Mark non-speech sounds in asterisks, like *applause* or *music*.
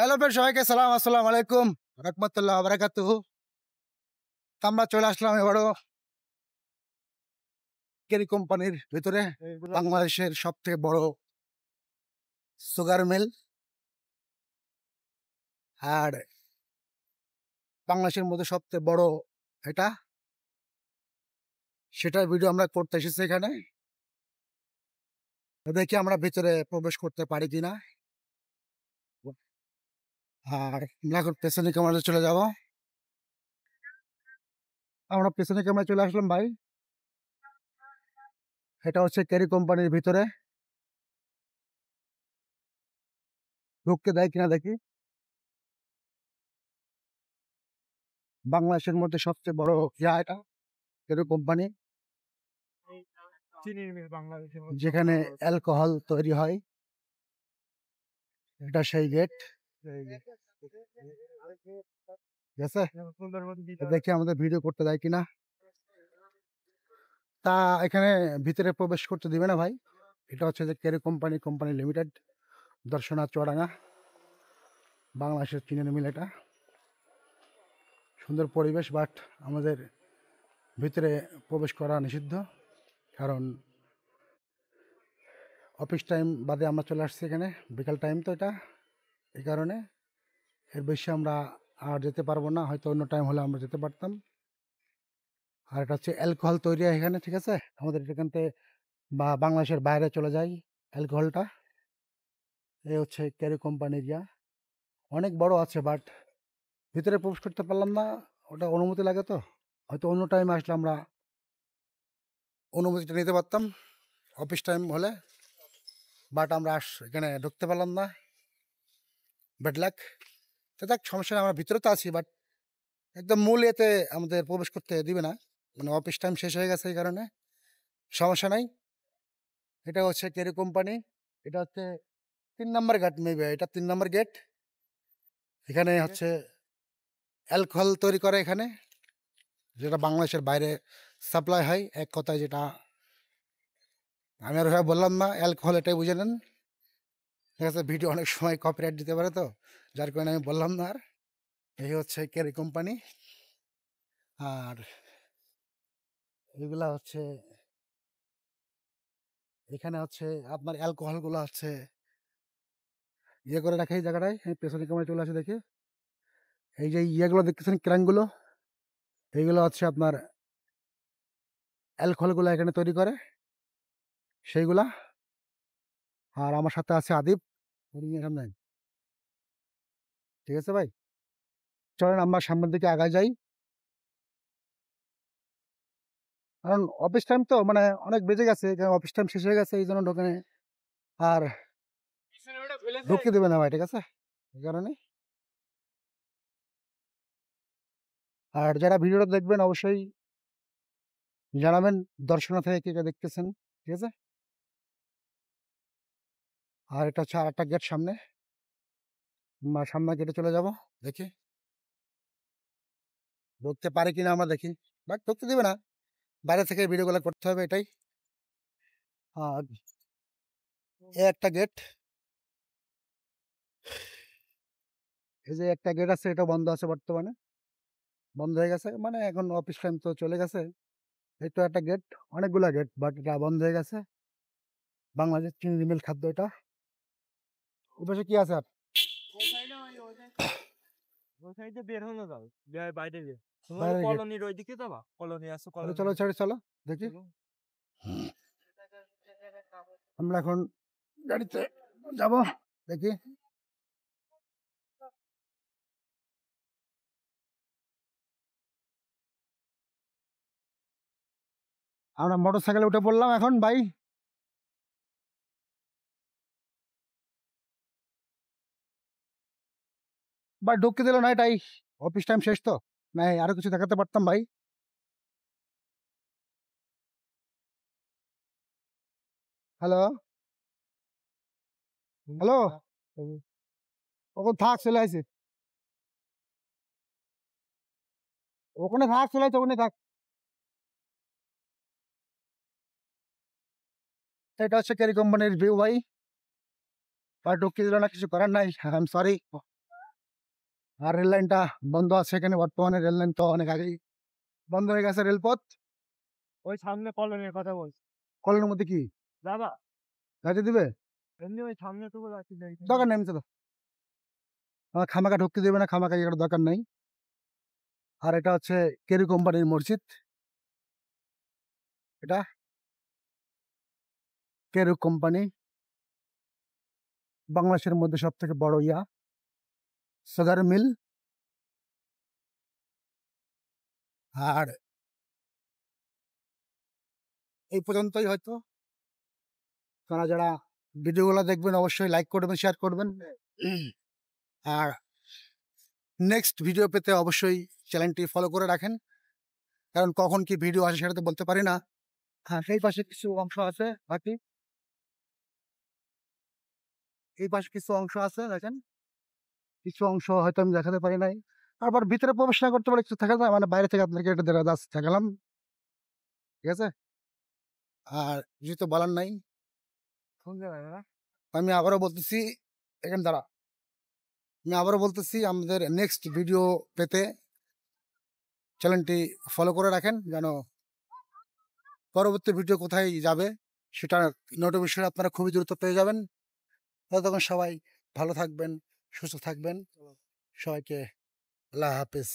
hello friend সবাইকে সালাম আসসালাম আলাইকুম রহমতুল্লাহ বারাকাতুহু আমরা চলে আসলাম এবারও কেরি কোম্পানির ভিতরে বাংলাদেশের সব থেকে বড় সুগার মিল আর বাংলাদেশের মধ্যে সবচেয়ে বড় এটা সেটার ভিডিও আমরা করতে এসেছি এখানে দেখি আমরা ভিতরে প্রবেশ করতে পারি কিনা আর আমরা এখন পেছনে ক্যামেরাতে চলে যাব আমরা পেছনে ক্যামেরায় চলে আসলাম ভাই এটা হচ্ছে ক্যারি কোম্পানির ভিতরে ঢুকতে দেয় কিনা দেখি বাংলাদেশের মধ্যে সবচেয়ে বড় ইয়া এটা ক্যারি কোম্পানি যেখানে অ্যালকোহল তৈরি হয় এটা সেই গেট দেখি আমাদের ভিডিও করতে দেয় কিনা তা এখানে ভিতরে প্রবেশ করতে দিবে না ভাই এটা হচ্ছে যে Carew company company limited Darshana চড়াঙ্গা বাংলাদেশের চীনের মিল এটা সুন্দর পরিবেশ বাট আমাদের ভিতরে প্রবেশ করা নিষিদ্ধ কারণ অফিস টাইম বাদে আমরা চলে আসছি এখানে বিকাল টাইম তো এটা এই কারণে এর বেশি আমরা আর যেতে পারবো না হয়তো অন্য টাইম হলে আমরা যেতে পারতাম আর এটা হচ্ছে অ্যালকোহল তৈরি হয় এখানে ঠিক আছে আমাদের এখান থেকে বা বাংলাদেশের বাইরে চলে যাই অ্যালকোহলটা এ হচ্ছে ক্যারি কোম্পানির ইয়া অনেক বড় আছে বাট ভিতরে প্রবেশ করতে পারলাম না ওটা অনুমতি লাগে তো হয়তো অন্য টাইম আসলে আমরা অনুমতিটা নিতে পারতাম অফিস টাইম হলে বাট আমরা আস এখানে ঢুকতে পারলাম না ব্যাড লাক তো দেখ সমস্যা আমরা ভিতরে তো আছি বাট একদম মূল এতে আমাদের প্রবেশ করতে দিবে না মানে অফিস টাইম শেষ হয়ে গেছে এই কারণে সমস্যা নাই এটা হচ্ছে কেরি কোম্পানি এটা হচ্ছে তিন নম্বর গেট মেবি এটা তিন নম্বর গেট এখানে হচ্ছে অ্যালকোহল তৈরি করে এখানে যেটা বাংলাদেশের বাইরে সাপ্লাই হয় এক কথায় যেটা আমি আর বললাম না অ্যালকোহল এটাই বুঝে নেন ঠিক আছে ভিডিও অনেক সময় কপিরাইট দিতে পারে তো যার কারণে আমি বললাম না আর এই হচ্ছে ক্যারি কোম্পানি আর এগুলা হচ্ছে এখানে হচ্ছে আপনার অ্যালকোহলগুলো হচ্ছে ইয়ে করে রাখে এই জায়গাটায় আমি পেছনে কেমন চলে আসে দেখে এই যে ইয়েগুলো দেখতেছেন ক্র্যাঙ্কগুলো এইগুলো হচ্ছে আপনার অ্যালকোহলগুলো এখানে তৈরি করে সেইগুলা আর আমার সাথে আছে আদিব সামনে ঠিক আছে ভাই চলেন আমার সামনের দিকে আগায় যাই কারণ অফিস টাইম তো মানে অনেক বেজে গেছে অফিস টাইম শেষ হয়ে গেছে এই জন্য দোকানে আর ঢুকিয়ে দেবে না ভাই ঠিক আছে এই কারণে আর যারা ভিডিওটা দেখবেন অবশ্যই জানাবেন দর্শনা থেকে কে দেখতেছেন ঠিক আছে আর এটা হচ্ছে আর একটা গেট সামনে সামনে গেটে চলে যাব দেখি ঢুকতে পারে কিনা আমরা দেখি বাট ঢুকতে দেবে না বাইরে থেকে ভিডিওগুলো করতে হবে এটাই আর এ একটা গেট এই যে একটা গেট আছে এটা বন্ধ আছে বর্তমানে বন্ধ হয়ে গেছে মানে এখন অফিস টাইম তো চলে গেছে এই তো একটা গেট অনেকগুলো গেট বাট এটা বন্ধ হয়ে গেছে বাংলাদেশ চিনি মিল খাদ্য এটা এপাশে কি আছে *coughs* বের হলো কলোনি চলো চলো দেখি আমরা এখন গাড়িতে যাব দেখি আমরা মোটর সাইকেলে উঠে পড়লাম এখন ভাই বা ঢুকিয়ে দিল না এটাই অফিস টাইম শেষ তো না আরো কিছু দেখাতে পারতাম ভাই হ্যালো হ্যালো হ্যাঁ, ওখানে থাক চলে আসে ওখানে থাক চলে আসে ওখানে থাক এটা হচ্ছে ক্যারি কোম্পানির ভিউ ভাই বা ঢুকিয়ে দিল না কিছু করার নাই আই এম সরি আর রেল লাইনটা বন্ধ আছে এখানে বর্তমানে রেল লাইন তো অনেক আগেই বন্ধ হয়ে গেছে রেলপথ ওই সামনে কলোনির কথা বলছি কলোনির মধ্যে কি দাদা গাড়ি দিবে এমনি ওই সামনে তো দরকার নেই চলো আমার খামাকা ঢুকতে দেবে না খামাকা এগুলো দরকার নাই আর এটা হচ্ছে কেরি কোম্পানির মসজিদ এটা কেরু কোম্পানি বাংলাদেশের মধ্যে সব থেকে বড় ইয়া সুগার মিল আর এই পর্যন্তই হয়তো তারা যারা ভিডিওগুলো দেখবেন অবশ্যই লাইক করবেন শেয়ার করবেন আর নেক্সট ভিডিও পেতে অবশ্যই চ্যানেলটি ফলো করে রাখেন কারণ কখন কি ভিডিও আসে সেটা তো বলতে পারি না হ্যাঁ সেই পাশে কিছু অংশ আছে বাকি এই পাশে কিছু অংশ আছে দেখেন কিছু অংশ হয়তো আমি দেখাতে পারি নাই আবার ভিতরে প্রবেশ না করতে পারে কিছু থাকে না মানে বাইরে থেকে আপনাকে একটা দেখা যাচ্ছে দেখালাম ঠিক আছে আর কিছু তো বলার নাই আমি আবারও বলতেছি এখানে দাঁড়া আমি আবারও বলতেছি আমাদের নেক্সট ভিডিও পেতে চ্যানেলটি ফলো করে রাখেন যেন পরবর্তী ভিডিও কোথায় যাবে সেটা নোটিফিকেশন আপনারা খুবই দ্রুত পেয়ে যাবেন ততক্ষণ সবাই ভালো থাকবেন সুস্থ থাকবেন সবাইকে আল্লাহ হাফিজ